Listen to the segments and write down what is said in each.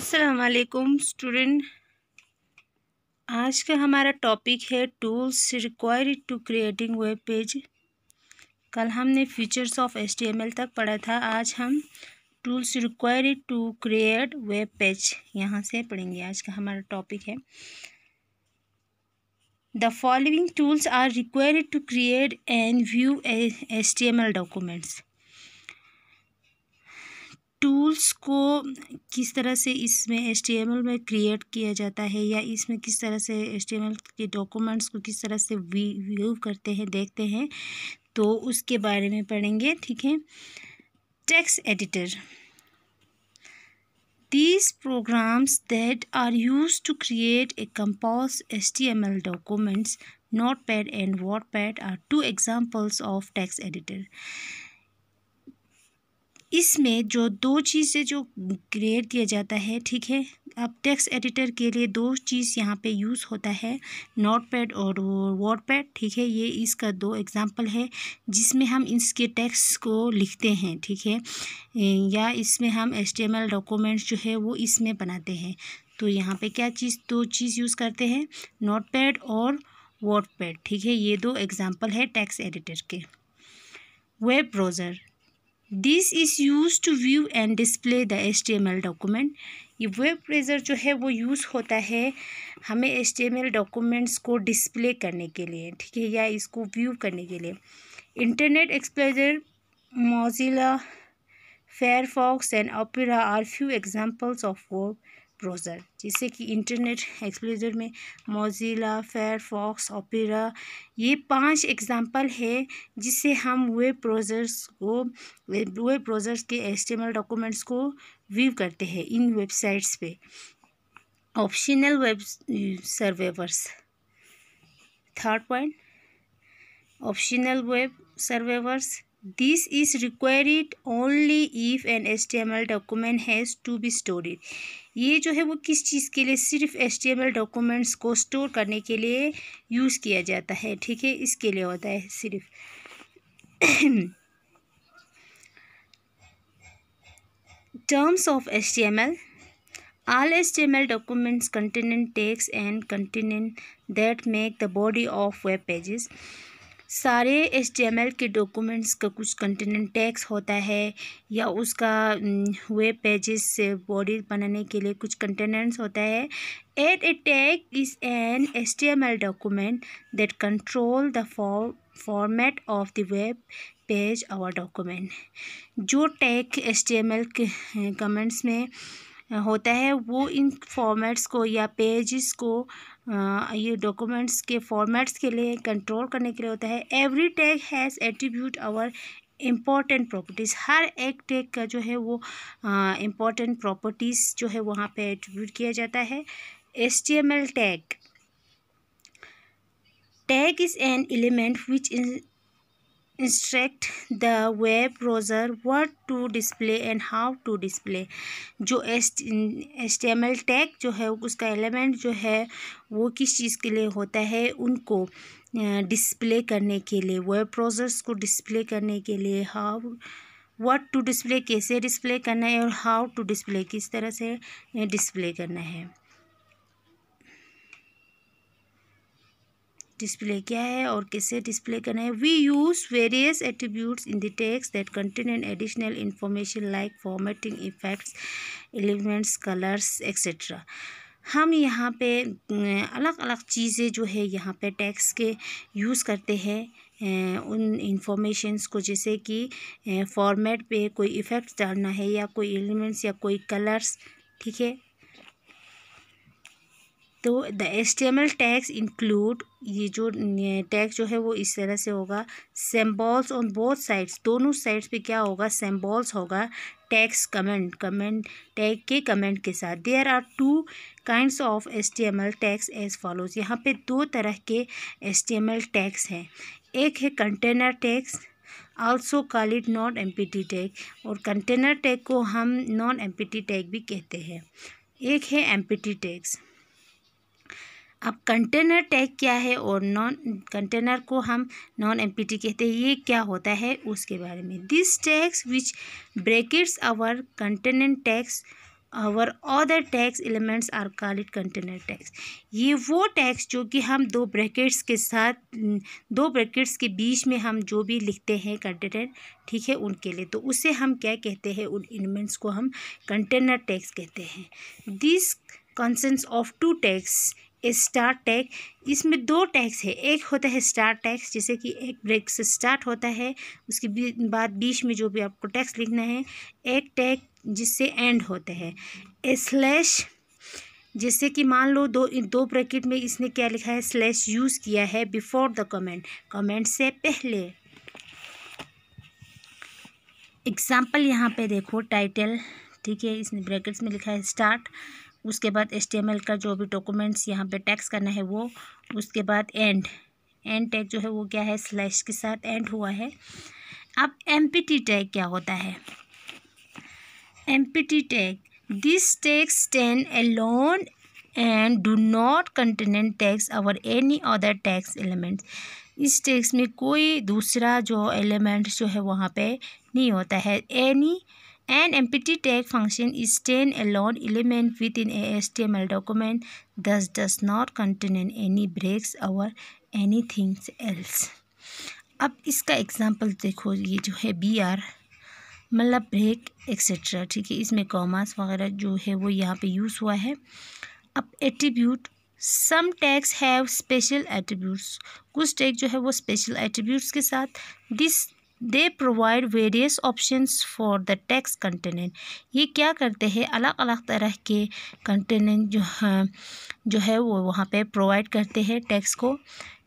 असलकुम स्टूडेंट आज का हमारा टॉपिक है tools required to creating web page कल हमने फीचर्स ऑफ एच तक पढ़ा था आज हम tools required to create web page यहाँ से पढ़ेंगे आज का हमारा टॉपिक है the following tools are required to create and view H T documents tools को किस तरह से इसमें एच में क्रिएट किया जाता है या इसमें किस तरह से एच के डॉक्यूमेंट्स को किस तरह से व्यू करते हैं देखते हैं तो उसके बारे में पढ़ेंगे ठीक है text editor these programs that are use to create A S T M L documents note pad and what are two examples of text editor इसमें जो दो चीज़ें जो ग्रेड दिया जाता है ठीक है अब टेक्स्ट एडिटर के लिए दो चीज़ यहाँ पे यूज़ होता है नोट पैड और वर्ड पैड ठीक है ये इसका दो एग्जांपल है जिसमें हम इसके टेक्स्ट को लिखते हैं ठीक है या इसमें हम एल डॉक्यूमेंट्स जो है वो इसमें बनाते हैं तो यहाँ पे क्या चीज़ दो चीज़ यूज़ करते हैं नोट पैड और वर्ड पैड ठीक है ये दो एग्ज़ाम्पल है टेक्स्ट एडिटर के web browser this is use to view and display the H document ये वेब ब्राउज़र जो है वो यूज़ होता है हमें एल डॉक्यूमेंट्स को डिस्प्ले करने के लिए ठीक है या इसको व्यू करने के लिए internet explorer Mozilla Firefox and Opera are few examples of वो ब्राउज़र जैसे कि इंटरनेट एक्सप्लोरर में मोज़िला फायरफॉक्स ओपेरा ये पांच एग्जांपल है जिससे हम वेब ब्राउज़र्स को वेब ब्राउज़र्स के एचटीएमएल डॉक्यूमेंट्स को व्यू करते हैं इन वेबसाइट्स पे optional web servers third point optional web servers this is only if an S T M L document has to be stored ये जो है वो किस चीज़ के लिए सिर्फ S T M L documents को स्टोर करने के लिए यूज़ किया जाता है ठीक है इसके लिए होता है सिर्फ terms of S T M L all S T M L documents containing text and containing that make the body of web pages सारे एल के डॉक्यूमेंट्स का कुछ कंटेनेंट टैक्स होता है या उसका वेब पेजेस बॉडी बनाने के लिए कुछ कंटेनेंट्स होता है at a tag is an L document that control the format of the web page और डॉक्यूमेंट जो टैग एल के कमेंट्स में होता है वो इन फॉर्मेट्स को या पेजेस को ये डॉक्यूमेंट्स के फॉर्मेट्स के लिए कंट्रोल करने के लिए होता है every tag has attribute our important properties हर एक टैग का जो है वो इम्पॉर्टेंट प्रॉपर्टीज़ जो है वहाँ पे एट्रीब्यूट किया जाता है S tag tag is an element which instruct the web browser what to display and how to display जो S T M L tag जो है उसका एलिमेंट जो है वो किस चीज़ के लिए होता है उनको डिस्प्ले करने के लिए वेब ब्राउज़र्स को डिस्प्ले करने के लिए हाउ व्हाट टू डिस्प्ले कैसे डिस्प्ले करना है और हाउ टू डिस्प्ले किस तरह से डिस्प्ले करना है डिस्प्ले क्या है और किसे डिस्प्ले करना है we use various attributes in the text that contain an additional information like formatting effects elements colours etcetera हम यहाँ पे अं, अलग अलग चीज़ें जो है यहाँ पे टैक्स के यूज़ करते हैं अं, उन इंफॉर्मेशंस को जैसे कि फॉर्मेट अं, पे कोई इफ़ेक्ट डालना है या कोई एलिमेंट्स या कोई कलर्स ठीक है तो the S T M L tags include ये जो टैक्स जो है वो इस तरह से होगा सेम्बॉल्स ऑन बोथ साइड्स दोनों साइड्स पे क्या होगा सेम्बॉल्स होगा टैक्स कमेंट कमेंट टैग के कमेंट के साथ there are two kind of S T M L tags as follows यहाँ पे दो तरह के S T M L tags हैं एक है container tags also call it non empty tag और कंटेनर टैग को हम non empty tag भी कहते हैं एक है एम पी टी टैक्स अब कंटेनर टैग क्या है और नॉन कंटेनर को हम नॉन एम्प्टी कहते हैं ये क्या होता है उसके बारे में this tags which brackets our container tags our other tags elements are called container tags ये वो टैक्स जो कि हम दो ब्रैकेट्स के साथ दो ब्रैकेट्स के बीच में हम जो भी लिखते हैं कंटेनर ठीक है उनके लिए तो उसे हम क्या कहते हैं उन एलिमेंट्स को हम कंटेनर टैक्स कहते हैं this consists of two tags start tag इसमें दो टैक्स है एक होता है स्टार टैक्स जैसे कि एक ब्रेक से स्टार्ट होता है उसके बाद बीच में जो भी आपको टैक्स लिखना है एक टैग जिससे एंड होता है स्लैश जैसे कि मान लो दो दो ब्रैकेट में इसने क्या लिखा है स्लैश यूज़ किया है बिफोर द कमेंट कमेंट से पहले एग्ज़ाम्पल यहाँ पे देखो टाइटल ठीक है इसने ब्रैकेट्स में लिखा है स्टार्ट उसके बाद एस का जो भी डॉक्यूमेंट्स यहाँ पे टैक्स करना है वो उसके बाद एंड एंड टैग जो है वो क्या है स्लैश के साथ एंड हुआ है अब एम टैग क्या होता है M tag this tags stand alone and do not contain tags और एनी अदर टैक्स एलिमेंट्स इस टैक्स में कोई दूसरा जो एलिमेंट जो है वहाँ पे नहीं होता है any An empty tag function is stand-alone element within a HTML document, thus does not contain any breaks or anything else. अब इसका एग्जाम्पल देखो ये जो है बी आर मतलब ब्रेक एक्सेट्रा ठीक है इसमें कॉमास वगैरह जो है वो यहाँ पे यूज़ हुआ है अब attribute some tags have special attributes कुछ टैग जो है वो स्पेशल एट्रीब्यूट्स के साथ this they provide various options for the tags content ये क्या करते हैं अलग अलग तरह के कंटेनेंट जो है जो है वो वहाँ पे प्रोवाइड करते हैं टैक्स को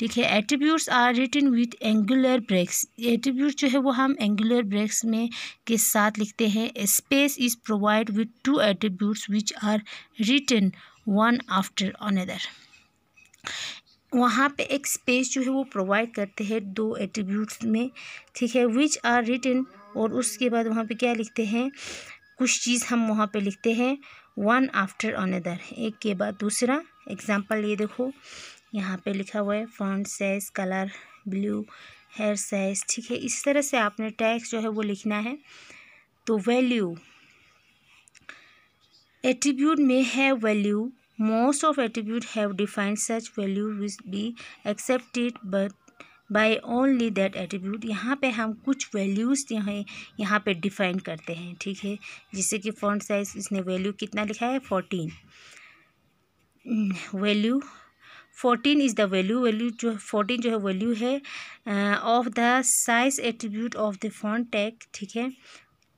ठीक है attributes are written with angular brackets attribute जो है वो हम एंगुलर ब्रेक्स में के साथ लिखते हैं space is provide with two attributes which are written one after another वहाँ पे एक स्पेस जो है वो प्रोवाइड करते हैं दो एट्रीब्यूट्स में ठीक है विच आर रिटन और उसके बाद वहाँ पे क्या लिखते हैं कुछ चीज़ हम वहाँ पे लिखते हैं वन आफ्टर अनदर एक के बाद दूसरा एग्जांपल ये देखो यहाँ पे लिखा हुआ है font size colour blue here size ठीक है इस तरह से आपने टैक्स जो है वो लिखना है तो वैल्यू एट्रीब्यूट में है value Most of attribute have defined such value which be accepted but by only that attribute यहाँ पे हम कुछ values जो हैं यहाँ पे डिफाइन करते हैं ठीक है जिससे कि फॉन्ट साइज इसने वैल्यू कितना लिखा है fourteen value fourteen is the value value जो फोर्टीन जो है वैल्यू है of the size attribute of the font tag ठीक है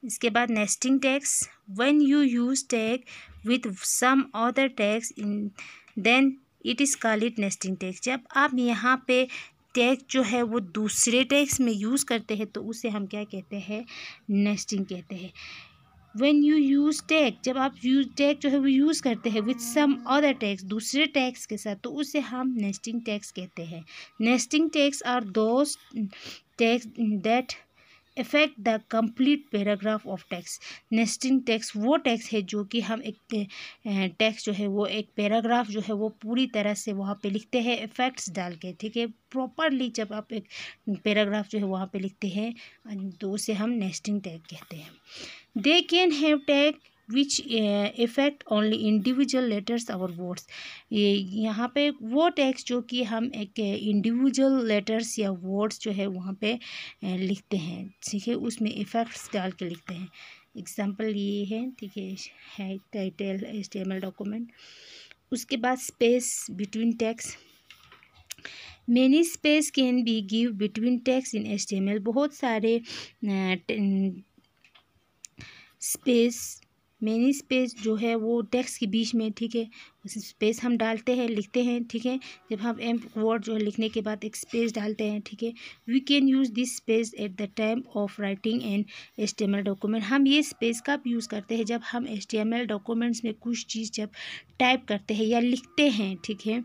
इसके बाद nesting tags when you use tag with some other tags in then it is call it nesting tag जब आप यहाँ पे टैग जो है वो दूसरे टैग्स में यूज़ करते हैं तो उसे हम क्या कहते हैं नेस्टिंग कहते हैं वन यू यूज़ टैग जब आप यूज टैग जो है वो यूज़ करते हैं विथ सम अदर टैग्स दूसरे टैग्स के साथ तो उसे हम नेस्टिंग टैक्स कहते हैं nesting tags are those tags that effect the complete paragraph of tags nesting tags वो टैक्स है जो कि हम एक टैक्स जो है वो एक पैराग्राफ जो है वो पूरी तरह से वहाँ पे लिखते हैं इफेक्ट्स डाल के ठीक है प्रॉपरली जब आप एक पैराग्राफ जो है वहाँ पे लिखते हैं तो उसे हम नेस्टिंग टैग कहते हैं they can have tag which effect only individual letters और वर्ड्स ये यहाँ पे वो टेक्स्ट जो कि हम एक इंडिविजुअल uh, लेटर्स या वर्ड्स जो है वहाँ पे uh, लिखते हैं ठीक है उसमें इफ़ेक्ट्स डाल के लिखते हैं एग्जाम्पल ये है ठीक है टाइटल एच डॉक्यूमेंट उसके बाद space between text many space can be give between tags in H बहुत सारे स्पेस uh, मेन स्पेस जो है वो टेक्स्ट के बीच में ठीक है उस स्पेस हम डालते हैं लिखते हैं ठीक है जब हम एम वर्ड जो है लिखने के बाद एक स्पेस डालते हैं ठीक है we can use this space at the time of writing and S document हम ये स्पेस कब यूज़ करते हैं जब हम एस डॉक्यूमेंट्स में कुछ चीज़ जब टाइप करते हैं या लिखते हैं ठीक है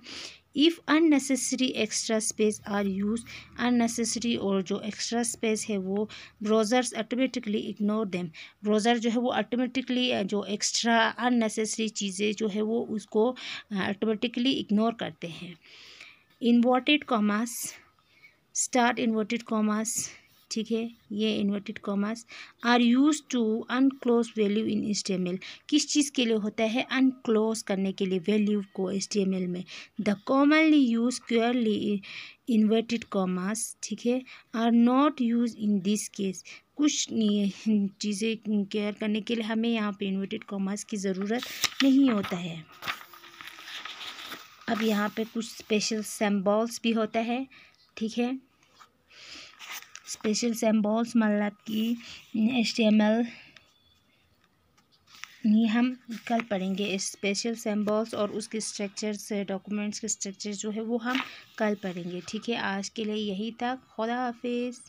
if unnecessary extra space are use unnecessary और जो एक्स्ट्रा स्पेस है वो browsers automatically ignore them browser जो है वो ऑटोमेटिकली जो एक्स्ट्रा अननेसेसरी चीज़ें जो है वो उसको ऑटोमेटिकली इग्नोर करते हैं inverted commas start inverted commas ठीक है ये inverted commas are use to enclose value in S किस चीज़ के लिए होता है अनक्लोज करने के लिए वैल्यू को एस में the commonly use curly inverted commas ठीक है are not use in this case कुछ चीज़ें केयर करने के लिए हमें यहाँ पे इन्वर्टेड कॉमर्स की ज़रूरत नहीं होता है अब यहाँ पे कुछ स्पेशल सेम्बॉल्स भी होता है ठीक है स्पेशल symbols मतलब कि एल ये हम कल पढ़ेंगे स्पेशल सेम्बॉल्स और उसके स्ट्रक्चर्स डॉक्यूमेंट्स के स्ट्रक्चर जो है वो हम कल पढ़ेंगे ठीक है आज के लिए यही तक खुदा हाफिज़